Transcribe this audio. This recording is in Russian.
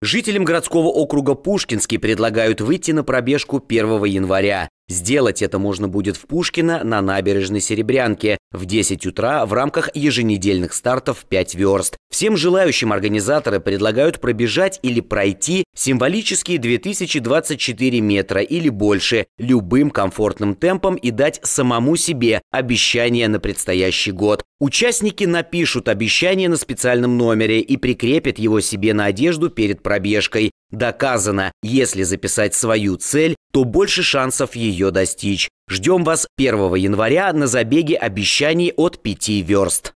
Жителям городского округа Пушкинский предлагают выйти на пробежку 1 января. Сделать это можно будет в Пушкино на набережной Серебрянке в 10 утра в рамках еженедельных стартов 5 верст. Всем желающим организаторы предлагают пробежать или пройти символические 2024 метра или больше любым комфортным темпом и дать самому себе обещание на предстоящий год. Участники напишут обещание на специальном номере и прикрепят его себе на одежду перед пробежкой. Доказано, если записать свою цель, то больше шансов ее достичь. Ждем вас 1 января на забеге обещаний от 5 верст.